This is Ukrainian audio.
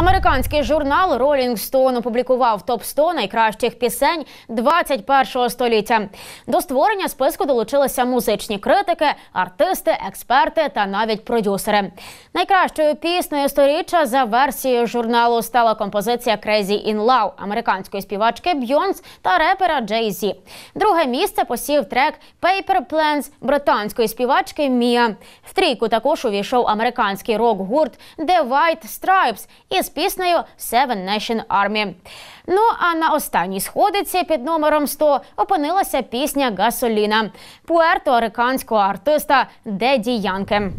Американський журнал Rolling Stone опублікував топ 100 найкращих пісень 21-го століття. До створення списку долучилися музичні критики, артисти, експерти та навіть продюсери. Найкращою піснею сторіччя за версією журналу стала композиція «Crazy in Love» американської співачки Бьонс та репера Джей Зі. Друге місце посів трек «Paper Plans» британської співачки Мія. В трійку також увійшов американський рок-гурт «The White Stripes» із піснею «Seven Nation Army». Ну а на останній сходиці під номером 100 опинилася пісня Гасоліна пуерто ариканського артиста Деді Янке.